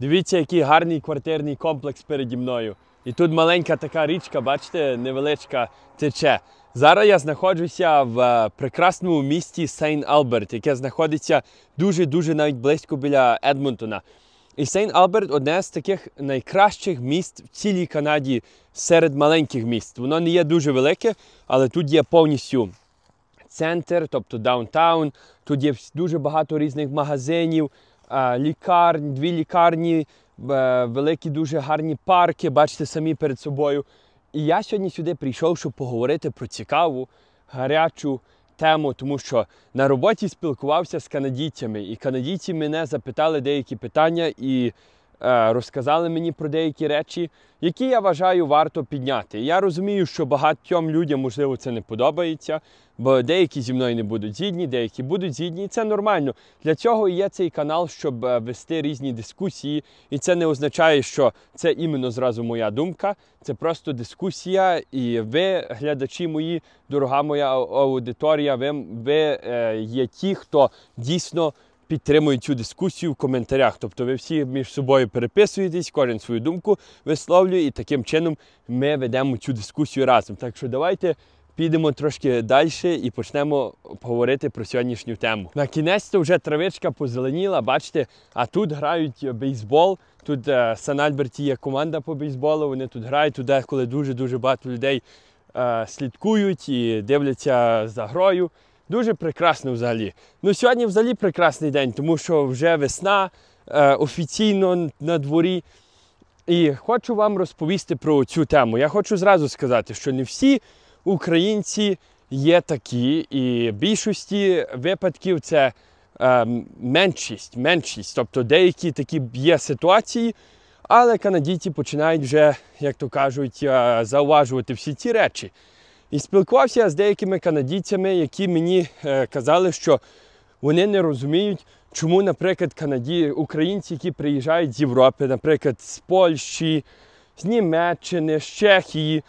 Дивіться, який гарний квартирний комплекс переді мною. І тут маленька така річка, бачите, невеличка тече. Зараз я знаходжуся в е, прекрасному місті Сейн Алберт, яке знаходиться дуже-дуже навіть близько біля Едмонтона. І Сейн Алберт одне з таких найкращих міст в цілій Канаді серед маленьких міст. Воно не є дуже велике, але тут є повністю центр, тобто даунтаун. Тут є дуже багато різних магазинів. Е, лікарні, дві лікарні, е, великі, дуже гарні парки, бачите самі перед собою. І я сьогодні сюди прийшов, щоб поговорити про цікаву, гарячу тему, тому що на роботі спілкувався з канадійцями, і канадійці мене запитали деякі питання. і Е, розказали мені про деякі речі, які я вважаю варто підняти. Я розумію, що багатьом людям, можливо, це не подобається, бо деякі зі мною не будуть згідні, деякі будуть згідні, і це нормально. Для цього і є цей канал, щоб е, вести різні дискусії. І це не означає, що це іменно зразу моя думка, це просто дискусія. І ви, глядачі мої, дорога моя аудиторія, ви, ви е, є ті, хто дійсно підтримують цю дискусію в коментарях. Тобто ви всі між собою переписуєтесь, кожен свою думку висловлює, і таким чином ми ведемо цю дискусію разом. Так що давайте. Підемо трошки далі і почнемо говорити про сьогоднішню тему. На кінець то вже травичка позеленіла, бачите, а тут грають бейсбол. Тут е, Сан Альберті є команда по бейсболу, вони тут грають, туди, коли дуже-дуже багато людей е, слідкують і дивляться за грою. Дуже прекрасно взагалі. Ну Сьогодні взагалі прекрасний день, тому що вже весна е, офіційно на дворі. І хочу вам розповісти про цю тему. Я хочу зразу сказати, що не всі українці є такі, і в більшості випадків це е, меншість, меншість. Тобто деякі такі є ситуації, але канадійці починають вже, як то кажуть, е, зауважувати всі ці речі. І спілкувався з деякими канадійцями, які мені е, казали, що вони не розуміють, чому, наприклад, канаді... українці, які приїжджають з Європи, наприклад, з Польщі, з Німеччини, з Чехії,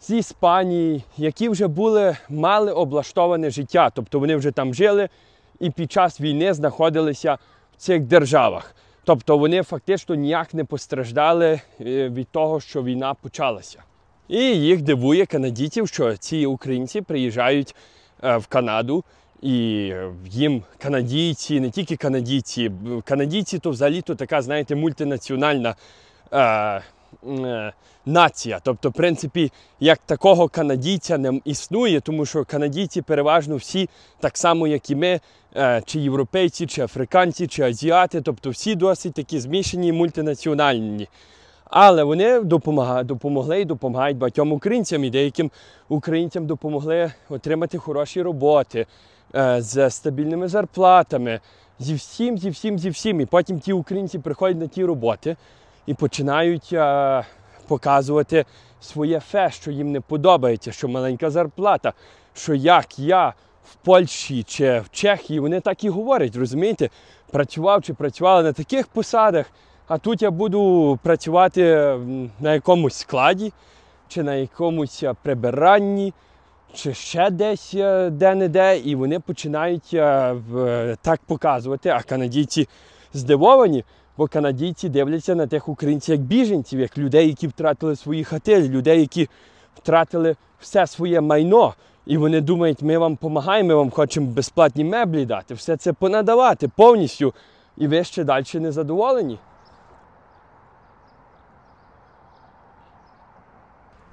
з Іспанії, які вже були мали облаштоване життя, тобто вони вже там жили і під час війни знаходилися в цих державах. Тобто вони фактично ніяк не постраждали е, від того, що війна почалася. І їх дивує канадітів, що ці українці приїжджають е, в Канаду. І їм канадійці, не тільки канадійці, канадійці то взагалі то така, знаєте, мультинаціональна е, е, нація. Тобто, в принципі, як такого канадійця не існує, тому що канадійці переважно всі, так само, як і ми, е, чи європейці, чи африканці, чи азіати, тобто всі досить такі змішані мультинаціональні. Але вони допомогли і допомагають багатьом українцям, і деяким українцям допомогли отримати хороші роботи е, з стабільними зарплатами, зі всім, зі всім, зі всім. І потім ті українці приходять на ті роботи і починають е, показувати своє фе, що їм не подобається, що маленька зарплата, що як я. В Польщі чи в Чехії вони так і говорять, розумієте? Працював чи працювала на таких посадах, а тут я буду працювати на якомусь складі, чи на якомусь е, прибиранні, чи ще десь е, де-не-де. І вони починають е, так показувати. А канадійці здивовані, бо канадійці дивляться на тих українців як біженців, як людей, які втратили свої хати, людей, які втратили все своє майно. І вони думають, ми вам допомагаємо, ми вам хочемо безплатні меблі дати, все це понадавати повністю. І ви ще далі не задоволені.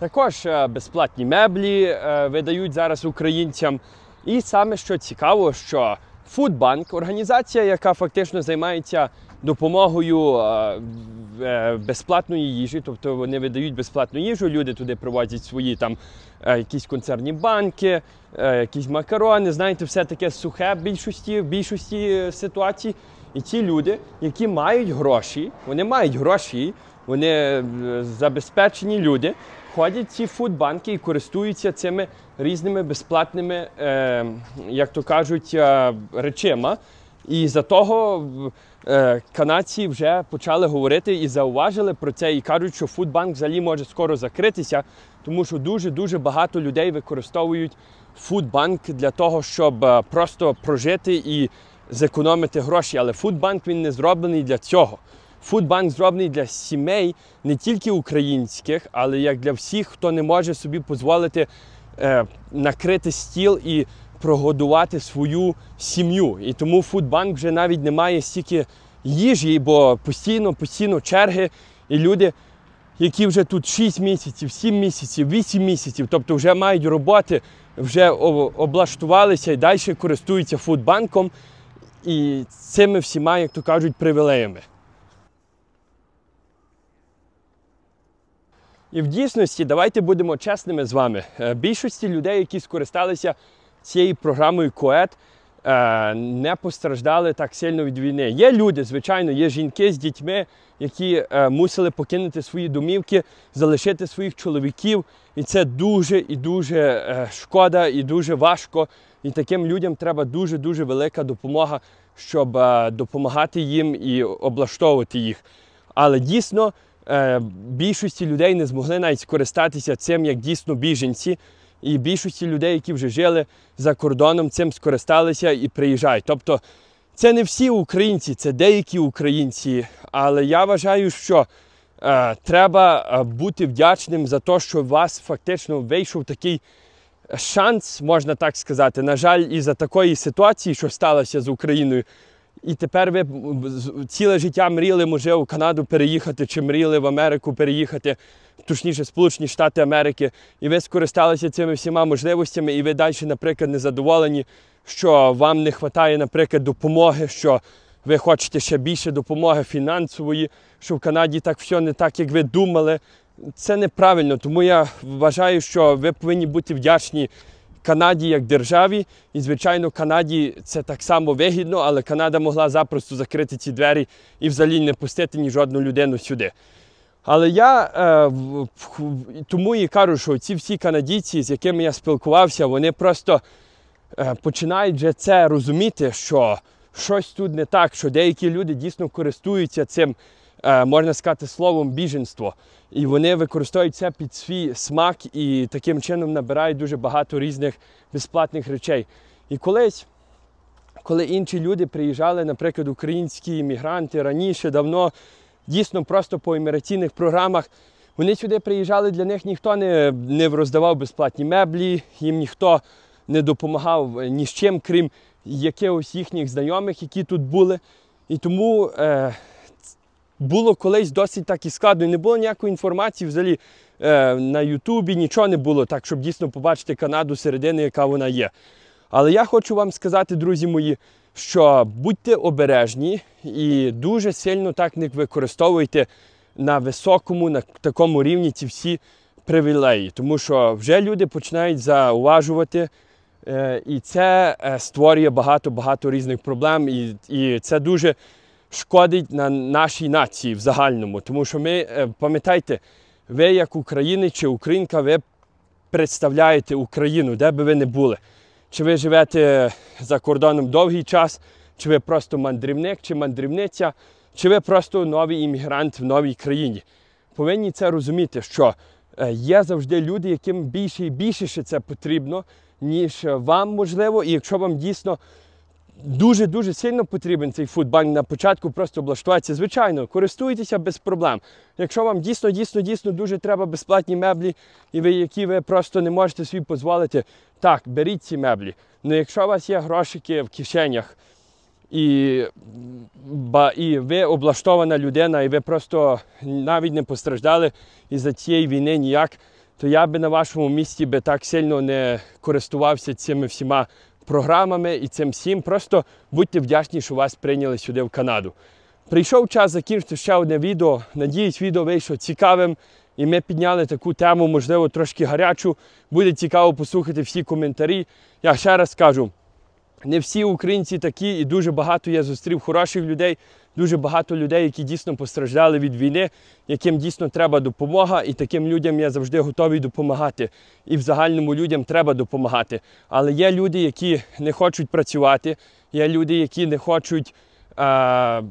Також е, безплатні меблі е, видають зараз українцям. І саме що цікаво, що Фудбанк організація, яка фактично займається допомогою е, безплатної їжі, тобто вони видають безплатну їжу, люди туди привозять свої там якісь концерні банки, якісь макарони, знаєте, все таке сухе в більшості в більшості ситуацій. І ті люди, які мають гроші, вони мають гроші, вони забезпечені люди ходять ці фудбанки і користуються цими різними безплатними, е, як то кажуть, е, речима. І за того е, канадці вже почали говорити і зауважили про це, і кажуть, що фудбанк взагалі може скоро закритися, тому що дуже-дуже багато людей використовують фудбанк для того, щоб е, просто прожити і зекономити гроші. Але фудбанк він не зроблений для цього. Фудбанк зроблений для сімей, не тільки українських, але як для всіх, хто не може собі дозволити е, накрити стіл і прогодувати свою сім'ю. І тому Фудбанк вже навіть не має стільки їжі, бо постійно, постійно черги і люди. Які вже тут 6 місяців, 7 місяців, 8 місяців, тобто вже мають роботи, вже облаштувалися і далі користуються фудбанком і цими всіма, як то кажуть, привілеями. І в дійсності, давайте будемо чесними з вами. Е, більшості людей, які скористалися цією програмою КОЕТ, не постраждали так сильно від війни. Є люди, звичайно, є жінки з дітьми, які е, мусили покинути свої домівки, залишити своїх чоловіків. І це дуже і дуже е, шкода, і дуже важко. І таким людям треба дуже дуже велика допомога, щоб допомагати їм і облаштовувати їх. Але дійсно. Е, більшості людей не змогли навіть скористатися цим як дійсно біженці. І більшості людей, які вже жили за кордоном, цим скористалися і приїжджають. Тобто це не всі українці, це деякі українці. Але я вважаю, що е, треба е, бути вдячним за те, що у вас фактично вийшов такий шанс, можна так сказати. На жаль, і за такої ситуації, що сталося з Україною, і тепер ви ціле життя мріли, може, у Канаду переїхати, чи мріли в Америку переїхати, точніше, Сполучені Штати Америки. І ви скористалися цими всіма можливостями, і ви далі, наприклад, незадоволені, що вам не вистачає, наприклад, допомоги, що ви хочете ще більше допомоги фінансової, що в Канаді так все не так, як ви думали. Це неправильно, тому я вважаю, що ви повинні бути вдячні Канаді як державі, і звичайно, Канаді це так само вигідно, але Канада могла запросто закрити ці двері і взагалі не пустити ні жодну людину сюди. Але я е, тому і кажу, що ці всі канадійці, з якими я спілкувався, вони просто е, починають вже це розуміти, що щось тут не так, що деякі люди дійсно користуються цим Е, можна сказати, словом біженство. І вони використовують це під свій смак і таким чином набирають дуже багато різних безплатних речей. І колись, коли інші люди приїжджали, наприклад, українські іммігранти раніше, давно, дійсно просто по імміграційних програмах. Вони сюди приїжджали, для них ніхто не не роздавав безплатні меблі, їм ніхто не допомагав е, ні з чим, крім якихось їхніх знайомих, які тут були. І тому е, було колись досить так і складно. І не було ніякої інформації взагалі е, на Ютубі, нічого не було, так, щоб дійсно побачити Канаду середини, яка вона є. Але я хочу вам сказати, друзі мої, що будьте обережні і дуже сильно так не використовуйте на високому, на такому рівні ці всі привілеї. Тому що вже люди починають зауважувати. Е, і це е, створює багато-багато різних проблем, і і це дуже шкодить на нашій нації в загальному. Тому що ми, е, пам'ятайте, ви як українець чи українка, ви представляєте Україну, де би ви не були. Чи ви живете за кордоном довгий час, чи ви просто мандрівник, чи мандрівниця, чи ви просто новий іммігрант в новій країні. Повинні це розуміти, що е, є завжди люди, яким більше і більше це потрібно, ніж вам можливо, і якщо вам дійсно Дуже-дуже сильно потрібен цей фудбанк на початку просто облаштуватися. Звичайно, користуйтеся без проблем. Якщо вам дійсно, дійсно, дійсно дуже треба безплатні меблі, і ви, які ви просто не можете собі дозволити, так, беріть ці меблі. Але ну, якщо у вас є грошики в кишенях, і ба, і ви облаштована людина, і ви просто навіть не постраждали із за цієї війни ніяк, то я би на вашому місці би так сильно не користувався цими всіма програмами і цим всім. Просто будьте вдячні, що вас прийняли сюди в Канаду. Прийшов час закінчити ще одне відео. Надіюсь, відео вийшло цікавим. І ми підняли таку тему, можливо, трошки гарячу. Буде цікаво послухати всі коментарі. Я ще раз кажу. Не всі українці такі, і дуже багато я зустрів хороших людей, дуже багато людей, які дійсно постраждали від війни, яким дійсно треба допомога, і таким людям я завжди готовий допомагати. І в загальному людям треба допомагати. Але є люди, які не хочуть працювати, є люди, які не хочуть а,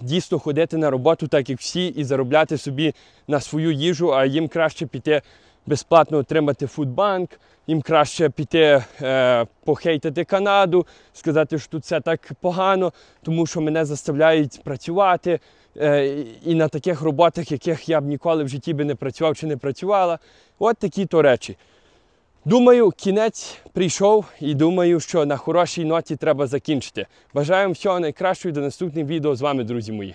дійсно ходити на роботу, так як всі, і заробляти собі на свою їжу, а їм краще піти безплатно отримати фудбанк, їм краще піти е, похейтити Канаду, сказати, що тут все так погано, тому що мене заставляють працювати е, і на таких роботах, яких я б ніколи в житті би не працював чи не працювала. От такі то речі. Думаю, кінець прийшов і думаю, що на хорошій ноті треба закінчити. Бажаю вам всього найкращого і до наступних відео з вами, друзі мої.